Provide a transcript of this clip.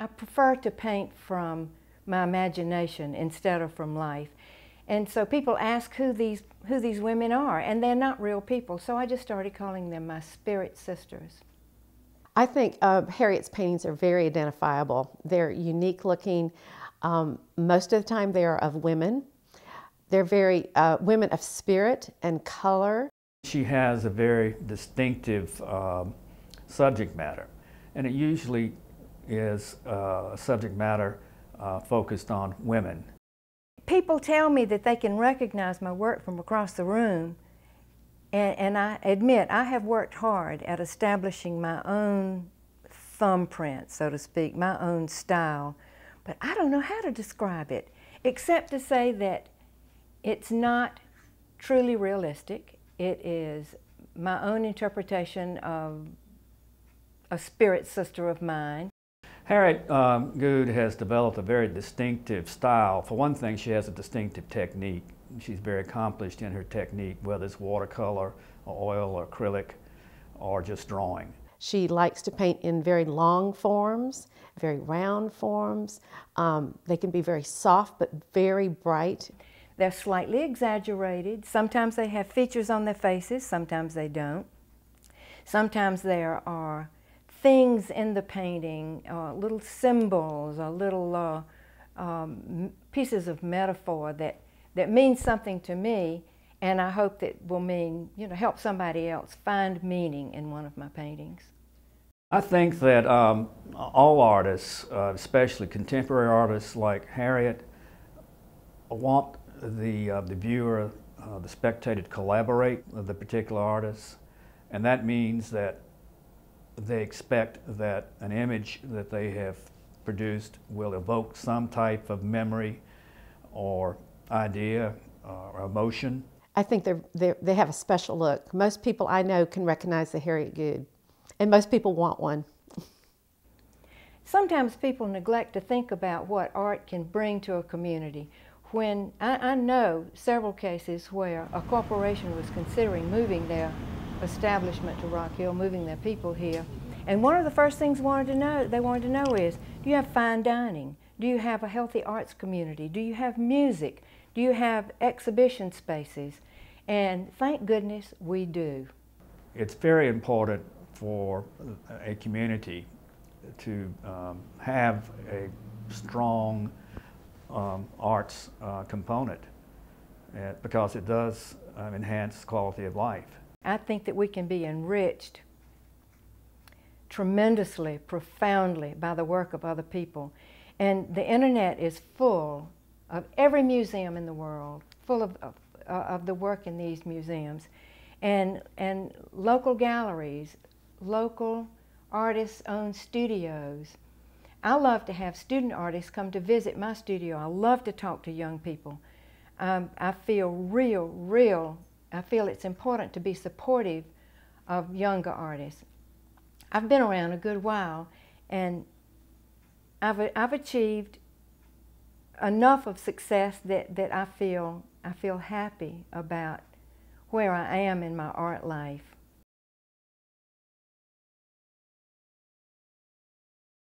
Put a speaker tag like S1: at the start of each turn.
S1: I prefer to paint from my imagination instead of from life. And so people ask who these, who these women are, and they're not real people. So I just started calling them my spirit sisters.
S2: I think uh, Harriet's paintings are very identifiable. They're unique looking. Um, most of the time, they are of women. They're very uh, women of spirit
S3: and color. She has a very distinctive uh, subject matter, and it usually is uh, a subject matter uh, focused on women.
S1: People tell me that they can recognize my work from across the room, and, and I admit I have worked hard at establishing my own thumbprint, so to speak, my own style, but I don't know how to describe it except to say that it's not truly realistic. It is my own interpretation of a spirit sister of mine.
S3: Harriet um, Good has developed a very distinctive style. For one thing, she has a distinctive technique. She's very accomplished in her technique, whether it's watercolor, or oil, or acrylic, or just drawing. She likes
S2: to paint in very long forms, very round forms. Um, they can be
S1: very soft but very bright. They're slightly exaggerated. Sometimes they have features on their faces, sometimes they don't. Sometimes there are things in the painting, uh, little symbols or little uh, um, pieces of metaphor that, that mean something to me and I hope that will mean, you know, help somebody else find meaning in one of my paintings.
S3: I think that um, all artists, uh, especially contemporary artists like Harriet, want the, uh, the viewer, uh, the spectator to collaborate with the particular artist. And that means that they expect that an image that they have produced will evoke some type of memory or idea or emotion.
S2: I think they're, they're, they have a special look. Most people I know can recognize the Harriet Good, and most people want one.
S1: Sometimes people neglect to think about what art can bring to a community. When I, I know several cases where a corporation was considering moving there establishment to Rock Hill, moving their people here. And one of the first things wanted to know, they wanted to know is, do you have fine dining? Do you have a healthy arts community? Do you have music? Do you have exhibition spaces? And thank goodness we do.
S3: It's very important for a community to um, have a strong um, arts uh, component eh, because it does um, enhance quality of life.
S1: I think that we can be enriched tremendously, profoundly by the work of other people. And the internet is full of every museum in the world, full of, of, uh, of the work in these museums, and, and local galleries, local artists' own studios. I love to have student artists come to visit my studio. I love to talk to young people. Um, I feel real, real I feel it's important to be supportive of younger artists. I've been around a good while and I've, I've achieved enough of success that, that I, feel, I feel happy about where I am in my art life.